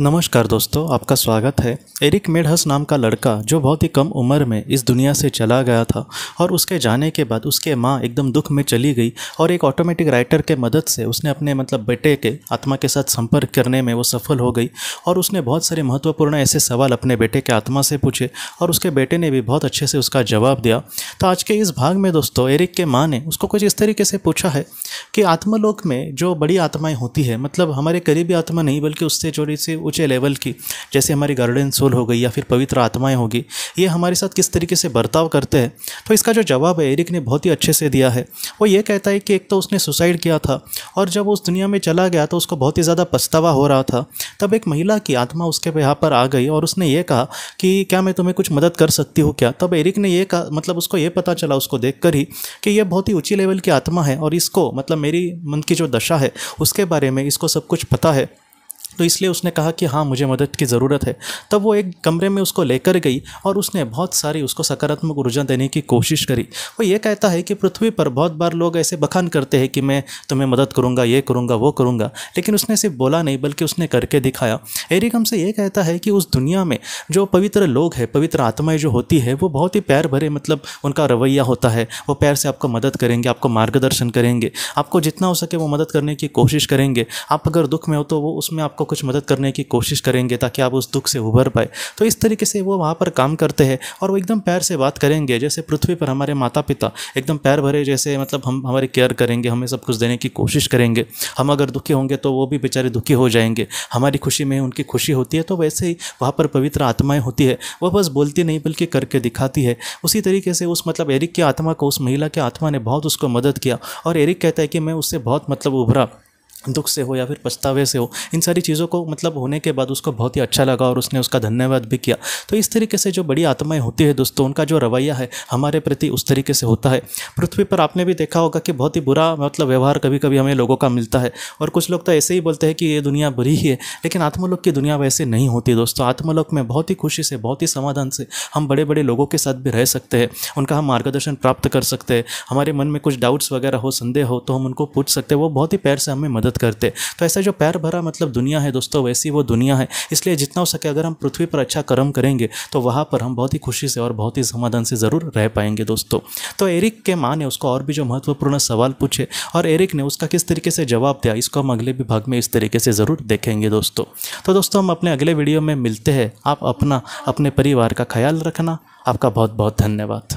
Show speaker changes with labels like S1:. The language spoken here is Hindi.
S1: नमस्कार दोस्तों आपका स्वागत है एरिक मेडहस नाम का लड़का जो बहुत ही कम उम्र में इस दुनिया से चला गया था और उसके जाने के बाद उसके माँ एकदम दुख में चली गई और एक ऑटोमेटिक राइटर के मदद से उसने अपने मतलब बेटे के आत्मा के साथ संपर्क करने में वो सफल हो गई और उसने बहुत सारे महत्वपूर्ण ऐसे सवाल अपने बेटे के आत्मा से पूछे और उसके बेटे ने भी बहुत अच्छे से उसका जवाब दिया तो आज के इस भाग में दोस्तों एरिक के माँ ने उसको कुछ इस तरीके से पूछा है कि आत्मलोक में जो बड़ी आत्माएँ होती है मतलब हमारे करीबी आत्मा नहीं बल्कि उससे जोड़ी सी ऊँचे लेवल की जैसे हमारी गार्डन सोल हो गई या फिर पवित्र आत्माएँ होगी ये हमारे साथ किस तरीके से बर्ताव करते हैं तो इसका जो जवाब है एरिक ने बहुत ही अच्छे से दिया है वो ये कहता है कि एक तो उसने सुसाइड किया था और जब उस दुनिया में चला गया तो उसको बहुत ही ज़्यादा पछतावा हो रहा था तब एक महिला की आत्मा उसके यहाँ पर आ गई और उसने ये कहा कि क्या मैं तुम्हें कुछ मदद कर सकती हूँ क्या तब एरिक ने ये कहा मतलब उसको ये पता चला उसको देख कर ही कि यह बहुत ही ऊँची लेवल की आत्मा है और इसको मतलब मेरी मन की जो दशा है उसके बारे में इसको सब कुछ पता है तो इसलिए उसने कहा कि हाँ मुझे मदद की ज़रूरत है तब वो एक कमरे में उसको लेकर गई और उसने बहुत सारी उसको सकारात्मक ऊर्जा देने की कोशिश करी वो ये कहता है कि पृथ्वी पर बहुत बार लोग ऐसे बखान करते हैं कि मैं तुम्हें मदद करूँगा ये करूँगा वो करूँगा लेकिन उसने सिर्फ बोला नहीं बल्कि उसने करके दिखाया एरिकम से ये कहता है कि उस दुनिया में जो पवित्र लोग हैं पवित्र आत्माएँ जो होती है वो बहुत ही प्यार भरे मतलब उनका रवैया होता है वो प्यार से आपको मदद करेंगे आपको मार्गदर्शन करेंगे आपको जितना हो सके वो मदद करने की कोशिश करेंगे आप अगर दुख में हो तो वो उसमें आपको कुछ मदद करने की कोशिश करेंगे ताकि आप उस दुख से उभर पाए तो इस तरीके से वो वहाँ पर काम करते हैं और वो एकदम पैर से बात करेंगे जैसे पृथ्वी पर हमारे माता पिता एकदम पैर भरे जैसे मतलब हम हमारी केयर करेंगे हमें सब कुछ देने की कोशिश करेंगे हम अगर दुखी होंगे तो वो भी बेचारे दुखी हो जाएंगे हमारी खुशी में उनकी खुशी होती है तो वैसे ही वहाँ पर पवित्र आत्माएँ होती है वह बस बोलती नहीं बल्कि करके दिखाती है उसी तरीके से उस मतलब एरिक की आत्मा को उस महिला की आत्मा ने बहुत उसको मदद किया और एरिक कहता है कि मैं उससे बहुत मतलब उभरा दुख से हो या फिर पछतावे से हो इन सारी चीज़ों को मतलब होने के बाद उसको बहुत ही अच्छा लगा और उसने उसका धन्यवाद भी किया तो इस तरीके से जो बड़ी आत्माएं होती है दोस्तों उनका जो रवैया है हमारे प्रति उस तरीके से होता है पृथ्वी पर आपने भी देखा होगा कि बहुत ही बुरा मतलब व्यवहार कभी कभी हमें लोगों का मिलता है और कुछ लोग तो ऐसे ही बोलते हैं कि ये दुनिया बुरी ही है लेकिन आत्मलोक की दुनिया वैसे नहीं होती दोस्तों आत्मलोक में बहुत ही खुशी से बहुत ही समाधान से हम बड़े बड़े लोगों के साथ भी रह सकते हैं उनका हम मार्गदर्शन प्राप्त कर सकते हैं हमारे मन में कुछ डाउट्स वगैरह हो संदेह हो तो हम उनको पूछ सकते हैं वो बहुत ही पैर से हमें मदद मदद करते तो ऐसा जो पैर भरा मतलब दुनिया है दोस्तों वैसी वो दुनिया है इसलिए जितना हो सके अगर हम पृथ्वी पर अच्छा कर्म करेंगे तो वहाँ पर हम बहुत ही खुशी से और बहुत ही समाधान से ज़रूर रह पाएंगे दोस्तों तो एरिक के माँ ने उसको और भी जो महत्वपूर्ण सवाल पूछे और एरिक ने उसका किस तरीके से जवाब दिया इसको हम अगले विभाग में इस तरीके से ज़रूर देखेंगे दोस्तों तो दोस्तों हम अपने अगले वीडियो में मिलते हैं आप अपना अपने परिवार का ख्याल रखना आपका बहुत बहुत धन्यवाद